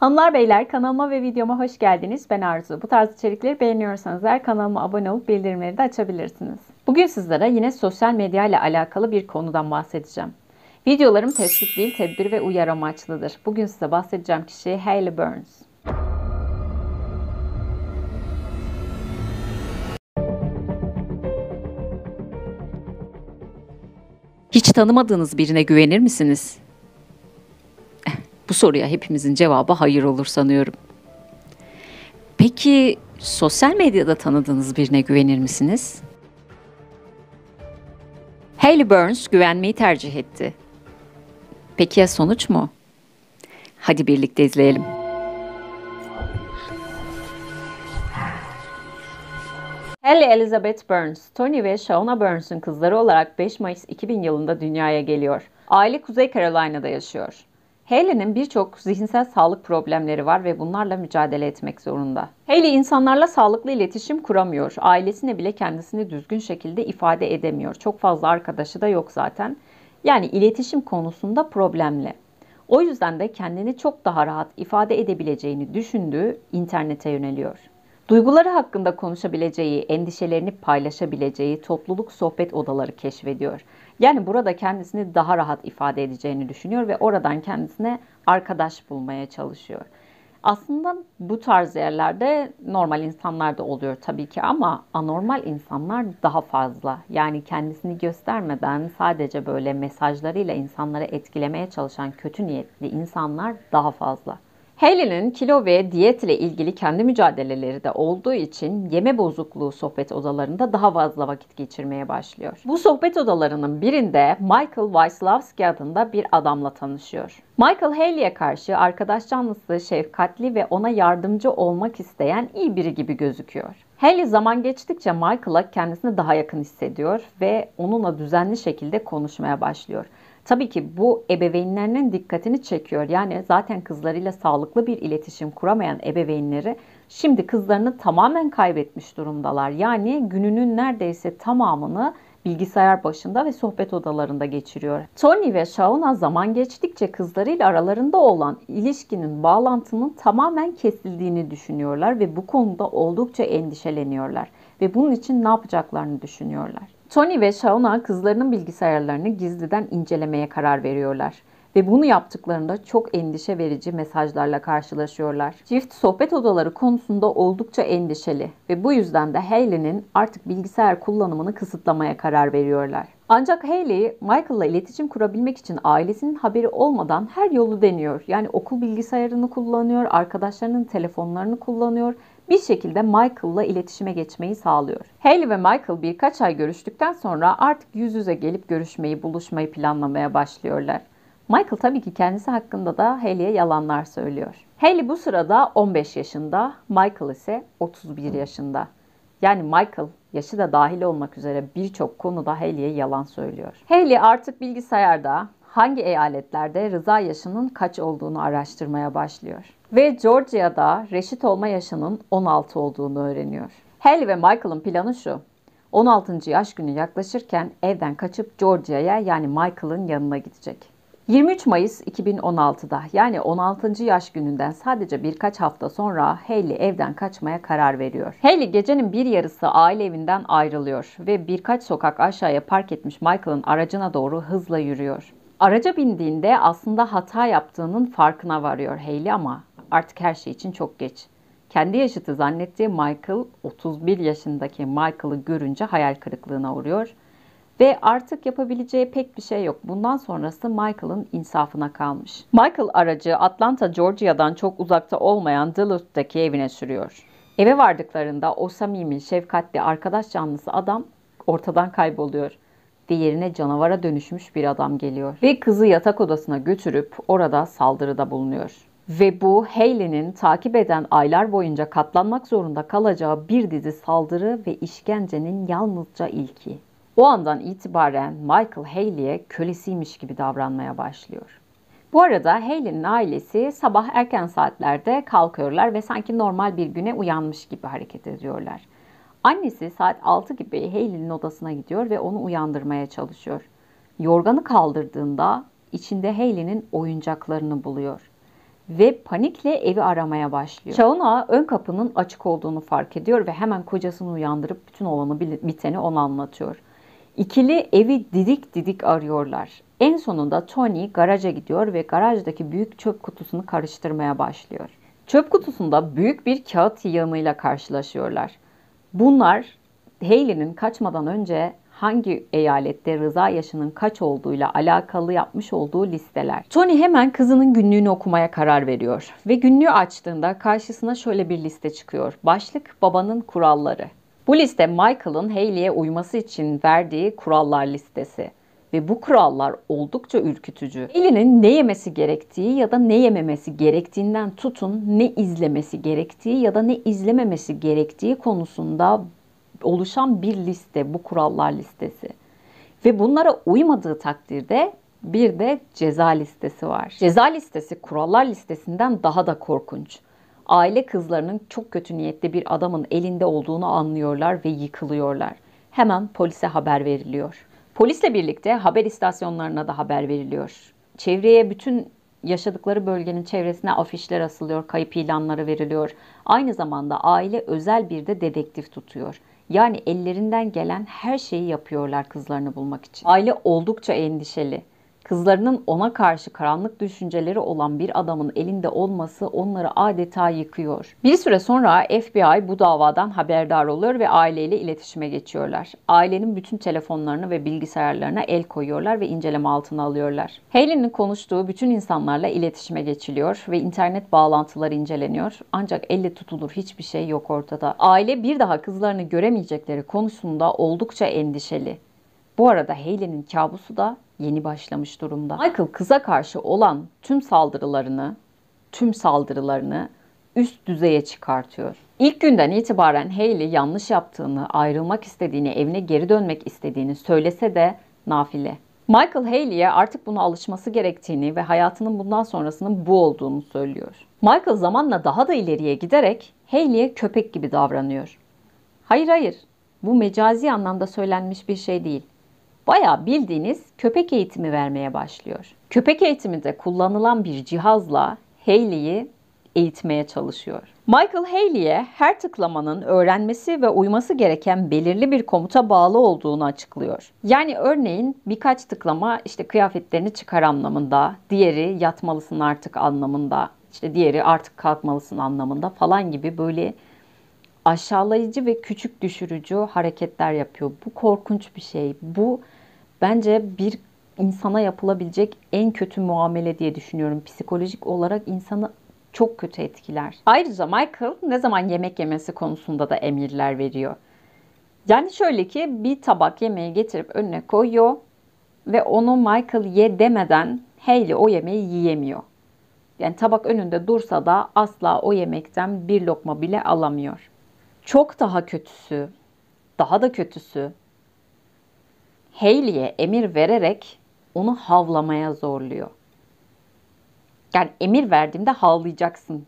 Hanımlar beyler kanalıma ve videoma hoş geldiniz. Ben Arzu. Bu tarz içerikleri beğeniyorsanız eğer kanalıma abone olup bildirimleri de açabilirsiniz. Bugün sizlere yine sosyal medya ile alakalı bir konudan bahsedeceğim. Videolarım teşvik değil, tedbir ve uyarı amaçlıdır. Bugün size bahsedeceğim kişi Hailey Burns. Hiç tanımadığınız birine güvenir misiniz? Bu soruya hepimizin cevabı hayır olur sanıyorum. Peki sosyal medyada tanıdığınız birine güvenir misiniz? Hayley Burns güvenmeyi tercih etti. Peki ya sonuç mu? Hadi birlikte izleyelim. Hayley Elizabeth Burns, Tony ve Shauna Burns'ın kızları olarak 5 Mayıs 2000 yılında dünyaya geliyor. Aile Kuzey Carolina'da yaşıyor. Hayley'nin birçok zihinsel sağlık problemleri var ve bunlarla mücadele etmek zorunda. Hayley insanlarla sağlıklı iletişim kuramıyor. Ailesine bile kendisini düzgün şekilde ifade edemiyor. Çok fazla arkadaşı da yok zaten. Yani iletişim konusunda problemli. O yüzden de kendini çok daha rahat ifade edebileceğini düşündüğü internete yöneliyor. Duyguları hakkında konuşabileceği, endişelerini paylaşabileceği topluluk sohbet odaları keşfediyor. Yani burada kendisini daha rahat ifade edeceğini düşünüyor ve oradan kendisine arkadaş bulmaya çalışıyor. Aslında bu tarz yerlerde normal insanlar da oluyor tabii ki ama anormal insanlar daha fazla. Yani kendisini göstermeden sadece böyle mesajlarıyla insanları etkilemeye çalışan kötü niyetli insanlar daha fazla. Haley'nin kilo ve diyet ile ilgili kendi mücadeleleri de olduğu için yeme bozukluğu sohbet odalarında daha fazla vakit geçirmeye başlıyor. Bu sohbet odalarının birinde Michael Weislavski adında bir adamla tanışıyor. Michael Haley'e karşı arkadaş canlısı, şefkatli ve ona yardımcı olmak isteyen iyi biri gibi gözüküyor. Haley zaman geçtikçe Michael'a kendisini daha yakın hissediyor ve onunla düzenli şekilde konuşmaya başlıyor. Tabii ki bu ebeveynlerinin dikkatini çekiyor. Yani zaten kızlarıyla sağlıklı bir iletişim kuramayan ebeveynleri şimdi kızlarını tamamen kaybetmiş durumdalar. Yani gününün neredeyse tamamını bilgisayar başında ve sohbet odalarında geçiriyor. Tony ve Shauna zaman geçtikçe kızlarıyla aralarında olan ilişkinin bağlantının tamamen kesildiğini düşünüyorlar ve bu konuda oldukça endişeleniyorlar ve bunun için ne yapacaklarını düşünüyorlar. Tony ve Shauna kızlarının bilgisayarlarını gizliden incelemeye karar veriyorlar ve bunu yaptıklarında çok endişe verici mesajlarla karşılaşıyorlar. Çift sohbet odaları konusunda oldukça endişeli ve bu yüzden de Hayley'nin artık bilgisayar kullanımını kısıtlamaya karar veriyorlar. Ancak Hayley, Michael'la iletişim kurabilmek için ailesinin haberi olmadan her yolu deniyor. Yani okul bilgisayarını kullanıyor, arkadaşlarının telefonlarını kullanıyor bir şekilde Michael'la iletişime geçmeyi sağlıyor. Haley ve Michael birkaç ay görüştükten sonra artık yüz yüze gelip görüşmeyi, buluşmayı planlamaya başlıyorlar. Michael tabii ki kendisi hakkında da Haley'e yalanlar söylüyor. Haley bu sırada 15 yaşında, Michael ise 31 yaşında. Yani Michael yaşı da dahil olmak üzere birçok konuda Haley'e yalan söylüyor. Haley artık bilgisayarda hangi eyaletlerde rıza yaşının kaç olduğunu araştırmaya başlıyor ve Georgia'da reşit olma yaşının 16 olduğunu öğreniyor. Hal ve Michael'ın planı şu. 16. yaş günü yaklaşırken evden kaçıp Georgia'ya yani Michael'ın yanına gidecek. 23 Mayıs 2016'da yani 16. yaş gününden sadece birkaç hafta sonra Hayley evden kaçmaya karar veriyor. Hayley gecenin bir yarısı aile evinden ayrılıyor ve birkaç sokak aşağıya park etmiş Michael'ın aracına doğru hızla yürüyor. Araca bindiğinde aslında hata yaptığının farkına varıyor Hayley ama Artık her şey için çok geç. Kendi yaşıtı zannettiği Michael 31 yaşındaki Michael'ı görünce hayal kırıklığına uğruyor ve artık yapabileceği pek bir şey yok. Bundan sonrası Michael'ın insafına kalmış. Michael aracı Atlanta, Georgia'dan çok uzakta olmayan Duluth'taki evine sürüyor. Eve vardıklarında o samimi, şefkatli, arkadaş canlısı adam ortadan kayboluyor ve yerine canavara dönüşmüş bir adam geliyor ve kızı yatak odasına götürüp orada saldırıda bulunuyor ve bu Hayley'nin takip eden aylar boyunca katlanmak zorunda kalacağı bir dizi saldırı ve işkencenin yalnızca ilki. O andan itibaren Michael Hayley'e kölesiymiş gibi davranmaya başlıyor. Bu arada Hayley'nin ailesi sabah erken saatlerde kalkıyorlar ve sanki normal bir güne uyanmış gibi hareket ediyorlar. Annesi saat 6 gibi Hayley'nin odasına gidiyor ve onu uyandırmaya çalışıyor. Yorganı kaldırdığında içinde Hayley'nin oyuncaklarını buluyor ve panikle evi aramaya başlıyor. Çağın Ağa ön kapının açık olduğunu fark ediyor ve hemen kocasını uyandırıp bütün olanı biteni ona anlatıyor. İkili evi didik didik arıyorlar. En sonunda Tony garaja gidiyor ve garajdaki büyük çöp kutusunu karıştırmaya başlıyor. Çöp kutusunda büyük bir kağıt yığımıyla karşılaşıyorlar. Bunlar Hayley'nin kaçmadan önce hangi eyalette rıza yaşının kaç olduğuyla alakalı yapmış olduğu listeler. Tony hemen kızının günlüğünü okumaya karar veriyor ve günlüğü açtığında karşısına şöyle bir liste çıkıyor. Başlık babanın kuralları. Bu liste Michael'ın Hayley'e uyması için verdiği kurallar listesi ve bu kurallar oldukça ürkütücü. Elinin ne yemesi gerektiği ya da ne yememesi gerektiğinden tutun ne izlemesi gerektiği ya da ne izlememesi gerektiği konusunda oluşan bir liste bu kurallar listesi. Ve bunlara uymadığı takdirde bir de ceza listesi var. Ceza listesi kurallar listesinden daha da korkunç. Aile kızlarının çok kötü niyetli bir adamın elinde olduğunu anlıyorlar ve yıkılıyorlar. Hemen polise haber veriliyor. Polisle birlikte haber istasyonlarına da haber veriliyor. Çevreye bütün yaşadıkları bölgenin çevresine afişler asılıyor, kayıp ilanları veriliyor. Aynı zamanda aile özel bir de dedektif tutuyor. Yani ellerinden gelen her şeyi yapıyorlar kızlarını bulmak için. Aile oldukça endişeli. Kızlarının ona karşı karanlık düşünceleri olan bir adamın elinde olması onları adeta yıkıyor. Bir süre sonra FBI bu davadan haberdar oluyor ve aileyle iletişime geçiyorlar. Ailenin bütün telefonlarını ve bilgisayarlarına el koyuyorlar ve inceleme altına alıyorlar. Haley'nin konuştuğu bütün insanlarla iletişime geçiliyor ve internet bağlantıları inceleniyor. Ancak elle tutulur hiçbir şey yok ortada. Aile bir daha kızlarını göremeyecekleri konusunda oldukça endişeli. Bu arada Haley'nin kabusu da yeni başlamış durumda. Michael kıza karşı olan tüm saldırılarını, tüm saldırılarını üst düzeye çıkartıyor. İlk günden itibaren Hayley yanlış yaptığını, ayrılmak istediğini, evine geri dönmek istediğini söylese de nafile. Michael Haley'e artık buna alışması gerektiğini ve hayatının bundan sonrasının bu olduğunu söylüyor. Michael zamanla daha da ileriye giderek Haley'e köpek gibi davranıyor. Hayır hayır, bu mecazi anlamda söylenmiş bir şey değil. Baya bildiğiniz köpek eğitimi vermeye başlıyor. Köpek eğitiminde kullanılan bir cihazla Hayley'i eğitmeye çalışıyor. Michael Haley'e her tıklamanın öğrenmesi ve uyması gereken belirli bir komuta bağlı olduğunu açıklıyor. Yani örneğin birkaç tıklama işte kıyafetlerini çıkar anlamında, diğeri yatmalısın artık anlamında, işte diğeri artık kalkmalısın anlamında falan gibi böyle aşağılayıcı ve küçük düşürücü hareketler yapıyor. Bu korkunç bir şey. Bu Bence bir insana yapılabilecek en kötü muamele diye düşünüyorum. Psikolojik olarak insanı çok kötü etkiler. Ayrıca Michael ne zaman yemek yemesi konusunda da emirler veriyor. Yani şöyle ki bir tabak yemeği getirip önüne koyuyor ve onu Michael ye demeden Hayley o yemeği yiyemiyor. Yani tabak önünde dursa da asla o yemekten bir lokma bile alamıyor. Çok daha kötüsü, daha da kötüsü Hayley'e emir vererek onu havlamaya zorluyor. Yani emir verdiğimde havlayacaksın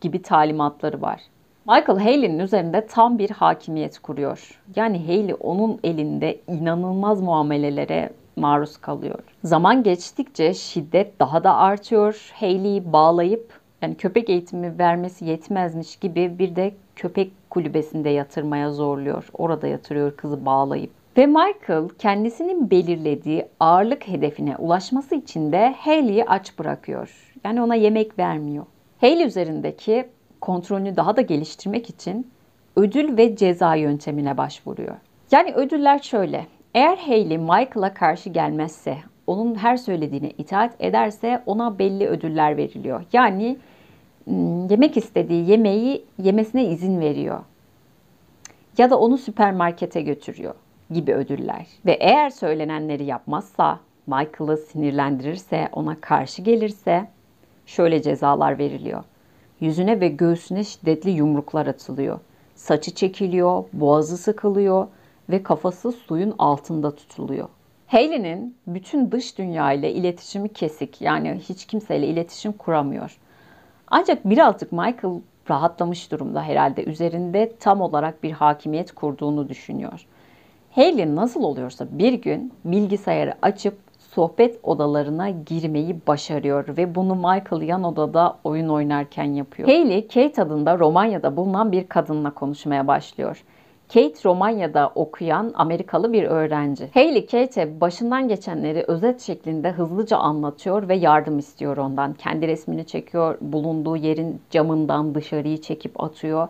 gibi talimatları var. Michael Hayley'nin üzerinde tam bir hakimiyet kuruyor. Yani Hayley onun elinde inanılmaz muamelelere maruz kalıyor. Zaman geçtikçe şiddet daha da artıyor. Hayley'i bağlayıp yani köpek eğitimi vermesi yetmezmiş gibi bir de köpek kulübesinde yatırmaya zorluyor. Orada yatırıyor kızı bağlayıp. Ve Michael kendisinin belirlediği ağırlık hedefine ulaşması için de Haley'i aç bırakıyor. Yani ona yemek vermiyor. Haley üzerindeki kontrolünü daha da geliştirmek için ödül ve ceza yöntemine başvuruyor. Yani ödüller şöyle. Eğer Haley Michael'a karşı gelmezse, onun her söylediğine itaat ederse ona belli ödüller veriliyor. Yani hmm, yemek istediği yemeği yemesine izin veriyor. Ya da onu süpermarkete götürüyor gibi ödüller. Ve eğer söylenenleri yapmazsa, Michael'ı sinirlendirirse, ona karşı gelirse şöyle cezalar veriliyor. Yüzüne ve göğsüne şiddetli yumruklar atılıyor. Saçı çekiliyor, boğazı sıkılıyor ve kafası suyun altında tutuluyor. Hayley'nin bütün dış dünya ile iletişimi kesik. Yani hiç kimseyle iletişim kuramıyor. Ancak birazcık Michael rahatlamış durumda herhalde. Üzerinde tam olarak bir hakimiyet kurduğunu düşünüyor. Haley nasıl oluyorsa bir gün bilgisayarı açıp sohbet odalarına girmeyi başarıyor ve bunu Michael yan odada oyun oynarken yapıyor. Haley Kate adında Romanya'da bulunan bir kadınla konuşmaya başlıyor. Kate Romanya'da okuyan Amerikalı bir öğrenci. Hayley Kate'e başından geçenleri özet şeklinde hızlıca anlatıyor ve yardım istiyor ondan. Kendi resmini çekiyor, bulunduğu yerin camından dışarıyı çekip atıyor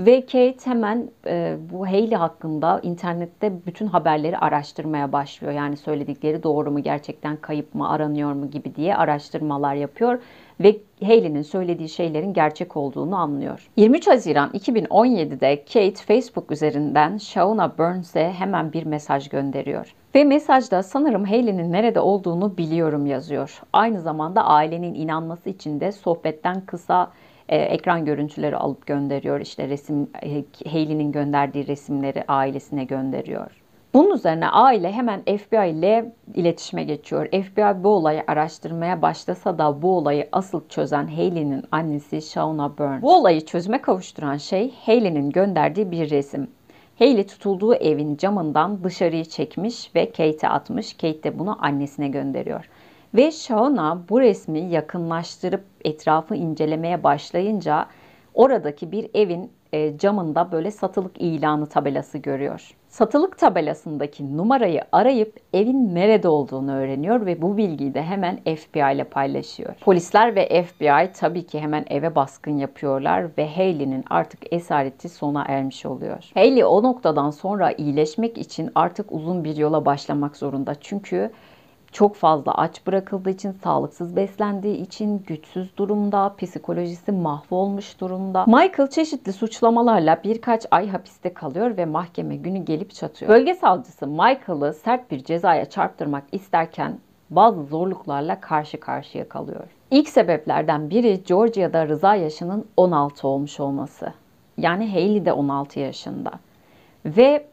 ve Kate hemen e, bu Hayley hakkında internette bütün haberleri araştırmaya başlıyor. Yani söyledikleri doğru mu, gerçekten kayıp mı, aranıyor mu gibi diye araştırmalar yapıyor ve Hayley'nin söylediği şeylerin gerçek olduğunu anlıyor. 23 Haziran 2017'de Kate Facebook üzerinden Shauna Burns'e hemen bir mesaj gönderiyor. Ve mesajda sanırım Hayley'nin nerede olduğunu biliyorum yazıyor. Aynı zamanda ailenin inanması için de sohbetten kısa e, ekran görüntüleri alıp gönderiyor. İşte resim e, Hayley'nin gönderdiği resimleri ailesine gönderiyor. Bunun üzerine aile hemen FBI ile iletişime geçiyor. FBI bu olayı araştırmaya başlasa da bu olayı asıl çözen Hayley'nin annesi Shauna Burns. Bu olayı çözüme kavuşturan şey Hayley'nin gönderdiği bir resim. Hayley tutulduğu evin camından dışarıyı çekmiş ve Kate'e atmış. Kate de bunu annesine gönderiyor. Ve Shauna bu resmi yakınlaştırıp etrafı incelemeye başlayınca oradaki bir evin e, camında böyle satılık ilanı tabelası görüyor. Satılık tabelasındaki numarayı arayıp evin nerede olduğunu öğreniyor ve bu bilgiyi de hemen FBI ile paylaşıyor. Polisler ve FBI tabii ki hemen eve baskın yapıyorlar ve Hayley'nin artık esareti sona ermiş oluyor. Hayley o noktadan sonra iyileşmek için artık uzun bir yola başlamak zorunda. Çünkü çok fazla aç bırakıldığı için, sağlıksız beslendiği için güçsüz durumda, psikolojisi mahvolmuş durumda. Michael çeşitli suçlamalarla birkaç ay hapiste kalıyor ve mahkeme günü gelip çatıyor. Bölge savcısı Michael'ı sert bir cezaya çarptırmak isterken bazı zorluklarla karşı karşıya kalıyor. İlk sebeplerden biri Georgia'da rıza yaşının 16 olmuş olması. Yani Hayley de 16 yaşında. Ve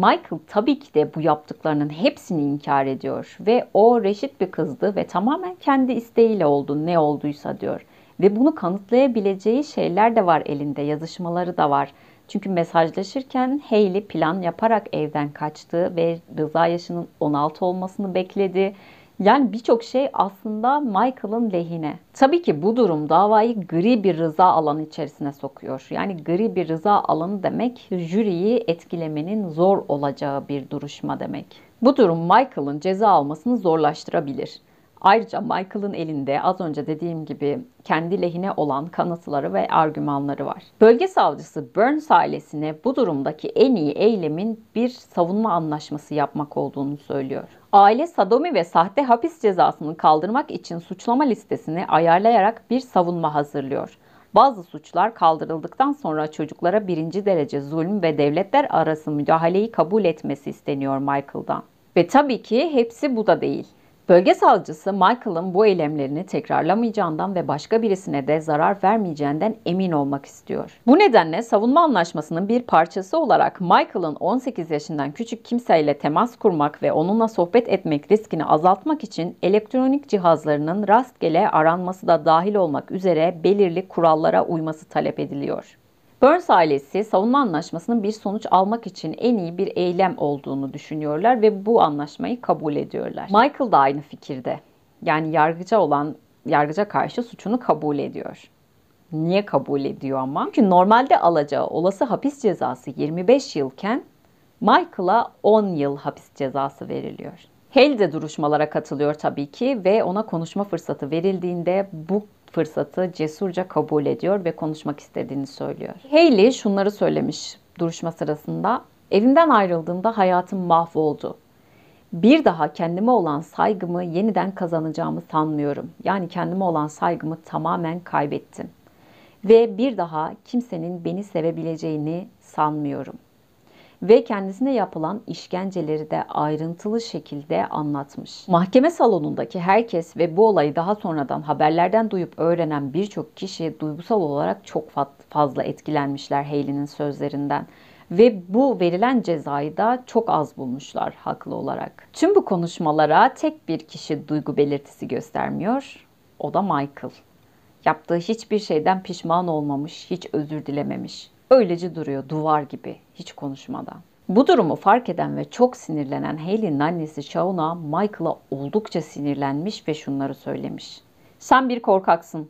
Michael tabii ki de bu yaptıklarının hepsini inkar ediyor ve o reşit bir kızdı ve tamamen kendi isteğiyle oldu ne olduysa diyor. Ve bunu kanıtlayabileceği şeyler de var elinde, yazışmaları da var. Çünkü mesajlaşırken Hayley plan yaparak evden kaçtı ve Rıza yaşının 16 olmasını bekledi yani birçok şey aslında Michael'ın lehine. Tabii ki bu durum davayı gri bir rıza alanı içerisine sokuyor. Yani gri bir rıza alanı demek jüriyi etkilemenin zor olacağı bir duruşma demek. Bu durum Michael'ın ceza almasını zorlaştırabilir. Ayrıca Michael'ın elinde az önce dediğim gibi kendi lehine olan kanıtları ve argümanları var. Bölge savcısı Burns ailesine bu durumdaki en iyi eylemin bir savunma anlaşması yapmak olduğunu söylüyor aile sadomi ve sahte hapis cezasını kaldırmak için suçlama listesini ayarlayarak bir savunma hazırlıyor. Bazı suçlar kaldırıldıktan sonra çocuklara birinci derece zulüm ve devletler arası müdahaleyi kabul etmesi isteniyor Michael'dan. Ve tabii ki hepsi bu da değil. Bölge savcısı Michael'ın bu eylemlerini tekrarlamayacağından ve başka birisine de zarar vermeyeceğinden emin olmak istiyor. Bu nedenle savunma anlaşmasının bir parçası olarak Michael'ın 18 yaşından küçük kimseyle temas kurmak ve onunla sohbet etmek riskini azaltmak için elektronik cihazlarının rastgele aranması da dahil olmak üzere belirli kurallara uyması talep ediliyor. Burns ailesi savunma anlaşmasının bir sonuç almak için en iyi bir eylem olduğunu düşünüyorlar ve bu anlaşmayı kabul ediyorlar. Michael da aynı fikirde. Yani yargıca olan yargıca karşı suçunu kabul ediyor. Niye kabul ediyor ama? Çünkü normalde alacağı olası hapis cezası 25 yılken Michael'a 10 yıl hapis cezası veriliyor. Hale de duruşmalara katılıyor tabii ki ve ona konuşma fırsatı verildiğinde bu fırsatı cesurca kabul ediyor ve konuşmak istediğini söylüyor. Hayley şunları söylemiş duruşma sırasında. Evimden ayrıldığımda hayatım mahvoldu. Bir daha kendime olan saygımı yeniden kazanacağımı sanmıyorum. Yani kendime olan saygımı tamamen kaybettim. Ve bir daha kimsenin beni sevebileceğini sanmıyorum ve kendisine yapılan işkenceleri de ayrıntılı şekilde anlatmış. Mahkeme salonundaki herkes ve bu olayı daha sonradan haberlerden duyup öğrenen birçok kişi duygusal olarak çok fazla etkilenmişler Hayley'nin sözlerinden ve bu verilen cezayı da çok az bulmuşlar haklı olarak. Tüm bu konuşmalara tek bir kişi duygu belirtisi göstermiyor. O da Michael. Yaptığı hiçbir şeyden pişman olmamış, hiç özür dilememiş. Öylece duruyor duvar gibi hiç konuşmadan. Bu durumu fark eden ve çok sinirlenen Hayley'nin annesi Shauna Michael'a oldukça sinirlenmiş ve şunları söylemiş. Sen bir korkaksın.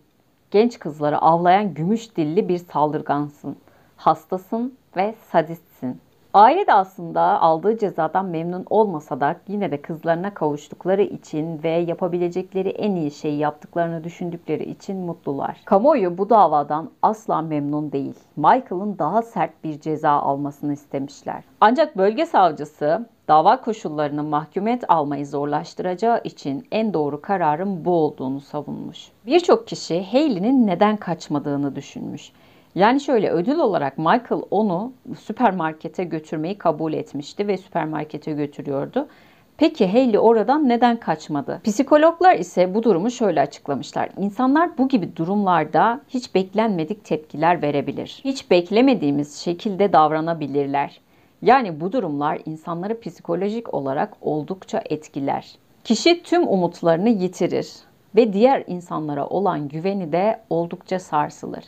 Genç kızları avlayan gümüş dilli bir saldırgansın. Hastasın ve sadistsin. Aile de aslında aldığı cezadan memnun olmasa da yine de kızlarına kavuştukları için ve yapabilecekleri en iyi şeyi yaptıklarını düşündükleri için mutlular. Kamuoyu bu davadan asla memnun değil. Michael'ın daha sert bir ceza almasını istemişler. Ancak bölge savcısı dava koşullarını mahkumiyet almayı zorlaştıracağı için en doğru kararın bu olduğunu savunmuş. Birçok kişi Hayley'nin neden kaçmadığını düşünmüş. Yani şöyle ödül olarak Michael onu süpermarkete götürmeyi kabul etmişti ve süpermarkete götürüyordu. Peki Hayley oradan neden kaçmadı? Psikologlar ise bu durumu şöyle açıklamışlar. İnsanlar bu gibi durumlarda hiç beklenmedik tepkiler verebilir. Hiç beklemediğimiz şekilde davranabilirler. Yani bu durumlar insanları psikolojik olarak oldukça etkiler. Kişi tüm umutlarını yitirir ve diğer insanlara olan güveni de oldukça sarsılır.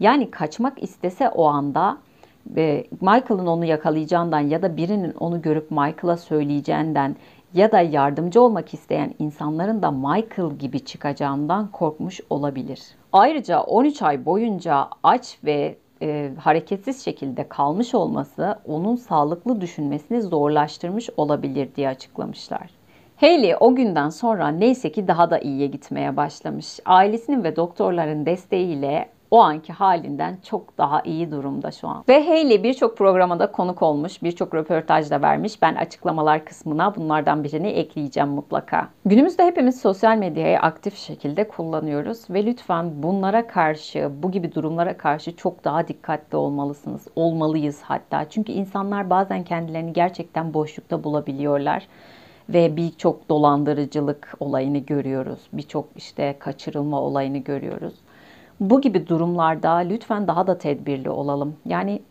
Yani kaçmak istese o anda e, Michael'ın onu yakalayacağından ya da birinin onu görüp Michael'a söyleyeceğinden ya da yardımcı olmak isteyen insanların da Michael gibi çıkacağından korkmuş olabilir. Ayrıca 13 ay boyunca aç ve e, hareketsiz şekilde kalmış olması onun sağlıklı düşünmesini zorlaştırmış olabilir diye açıklamışlar. Hayley o günden sonra neyse ki daha da iyiye gitmeye başlamış. Ailesinin ve doktorların desteğiyle o anki halinden çok daha iyi durumda şu an. Ve Hailey birçok programda konuk olmuş, birçok röportaj da vermiş. Ben açıklamalar kısmına bunlardan birini ekleyeceğim mutlaka. Günümüzde hepimiz sosyal medyayı aktif şekilde kullanıyoruz ve lütfen bunlara karşı, bu gibi durumlara karşı çok daha dikkatli olmalısınız. Olmalıyız hatta. Çünkü insanlar bazen kendilerini gerçekten boşlukta bulabiliyorlar ve birçok dolandırıcılık olayını görüyoruz. Birçok işte kaçırılma olayını görüyoruz. Bu gibi durumlarda lütfen daha da tedbirli olalım. Yani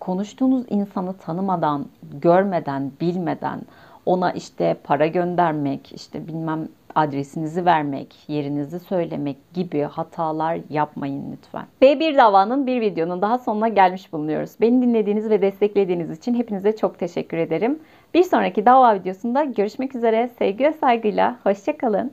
konuştuğunuz insanı tanımadan, görmeden, bilmeden ona işte para göndermek, işte bilmem adresinizi vermek, yerinizi söylemek gibi hatalar yapmayın lütfen. B1 davanın bir videonun daha sonuna gelmiş bulunuyoruz. Beni dinlediğiniz ve desteklediğiniz için hepinize çok teşekkür ederim. Bir sonraki dava videosunda görüşmek üzere. Sevgi ve saygıyla. Hoşçakalın.